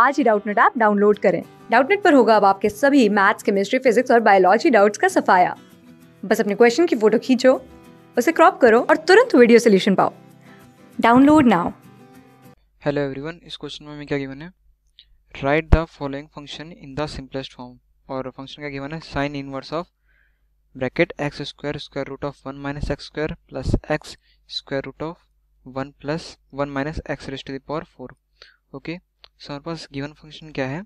आज ही Doubtnut app download करें डाउटनेट पर होगा अब आपके सभी मैथ्स केमिस्ट्री फिजिक्स और बायोलॉजी डाउट्स का सफाया बस अपने क्वेश्चन की फोटो खींचो उसे क्रॉप करो और तुरंत वीडियो सोल्यूशन पाओ डाउनलोड नाउ हेलो एवरीवन इस क्वेश्चन में क्या गिवन है write the following function in the simplest form और फंक्शन क्या गिवन है sine inverse of bracket x square square root of one minus x square plus x square root of one plus one minus x raised the power four okay so हमारे पास given function क्या है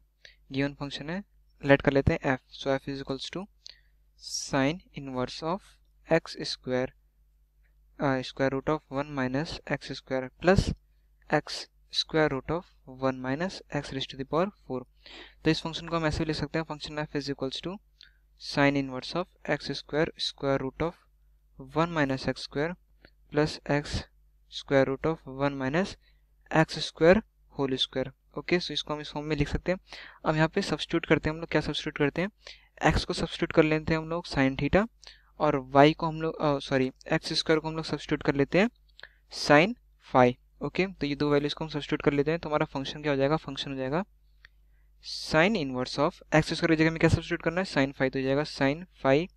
given function है late कर लेते हैं F so F is equals to sine inverse of x square square root of one minus x square plus x square root of one minus x raised to the power four तो इस function को हम ऐसे भी लिख सकते हैं function F is equals to sine inverse of x square square root of one minus x square plus x square root of one minus x square whole square okay so इसको हम इस फॉर्म में लिख सकते हैं अब यहाँ पे सब्सिट्यूट करते हैं हम लोग क्या सब्सिट्यूट करते हैं एक्स को सब्सिट्यूट कर लेते हैं हम लोग साइन थीटा और वाई को हम लोग सॉरी एक्स स्क्वायर को हम लोग सब्सिट्यूट कर लेते हैं साइन फाइव ओके तो ये दो वैल्यूज को हम सब्सिट्यूट कर लेते हैं तो हमारा फंक्शन क्या हो जाएगा फंक्शन हो जाएगा sine inverse of x square की जगह में क्या सब्सिट्यूट करना है साइन फाइव तो हो जाएगा sine phi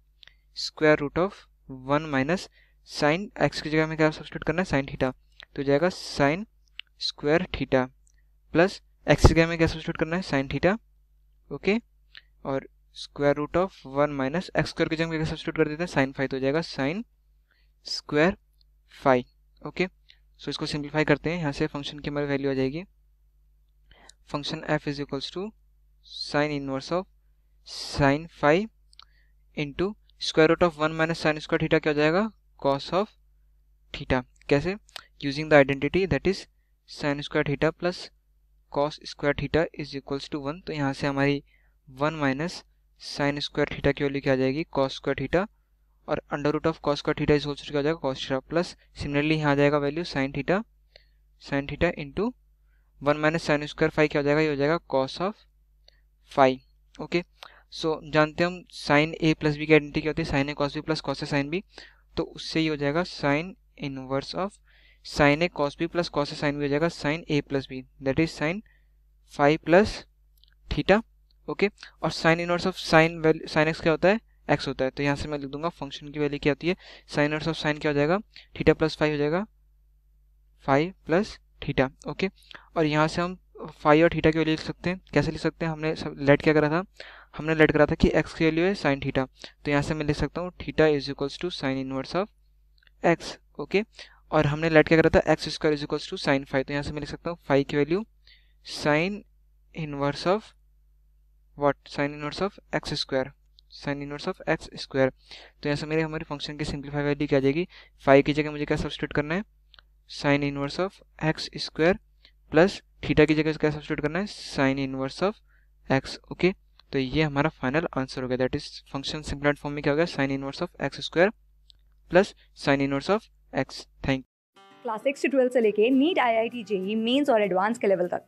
square root of one minus sine x की जगह में क्या सब्सिट्यूट करना है साइन थीटा तो हो जाएगा sine square theta plus x जगह में क्या सब्सिट्यूट करना है साइन थीटा ओके और square root of one minus x square की जगह क्या सब्सिट्यूट कर देते हैं साइन फाइव तो हो जाएगा sine square phi okay so इसको सिंप्लीफाई करते हैं यहाँ से फंक्शन की हमारी वैल्यू आ जाएगी function F is equals to sine inverse of sine phi into square root of one minus sine square theta क्या हो जाएगा कॉस ऑफ थीटा कैसे using the identity that is sine square theta plus cos square theta is equals to one तो यहाँ से हमारी one minus sine square theta की value क्या आ जाएगी कॉस स्क्वायर थीटा और under root of cos square theta is wholes क्या हो जाएगा कॉस थीटा प्लस सिमिलरली यहाँ आ जाएगा value sine theta sine theta into one minus sine square phi क्या हो जाएगा ये हो जाएगा cos of phi okay so जानते हम साइन ए प्लस बी की आइडेंटिटी क्या होती है sine A cos B plus cos A sine B तो उससे ही हो जाएगा sine inverse of sine A cos B plus cos A sine B हो जाएगा sine A plus B that is sine phi plus theta okay और sine inverse of sine value sine x क्या होता है एक्स होता है तो यहाँ से मैं लिख दूंगा फंक्शन की वैल्यू क्या होती है साइन इनवर्स ऑफ साइन क्या हो जाएगा थीटा प्लस फाइव हो जाएगा फाइव प्लस थीटा ओके और यहाँ से हम फाइव और थीटा की वैल्यू लिख सकते हैं कैसे लिख सकते हैं हमने सब लेट क्या करा था हमने लेट करा था कि एक्स की वैल्यू है साइन थीटा तो यहाँ से मैं लिख सकता हूँ theta is equals to sine inverse of x okay और हमने लेट क्या करा था x square is equals to sine phi तो यहाँ से मैं लिख सकता हूँ फाइव की value sine inverse of what sine inverse of x square sine inverse of x square तो यहाँ से मेरे हमारे फंक्शन की सिंप्लीफाई वैल्यू क्या जाएगी फाइव की जगह मुझे क्या सब्सिट्यूट करना है sine inverse of x square plus theta की जगह क्या सब्सिट्यूट करना है sine inverse of x okay तो ये हमारा फाइनल आंसर हो गया that is function simplest form में क्या हो गया sine inverse of x square plus sine inverse of x thank class six से ट्वेल्थ से लेके NEET I I T JEE mains और एडवांस के लेवल तक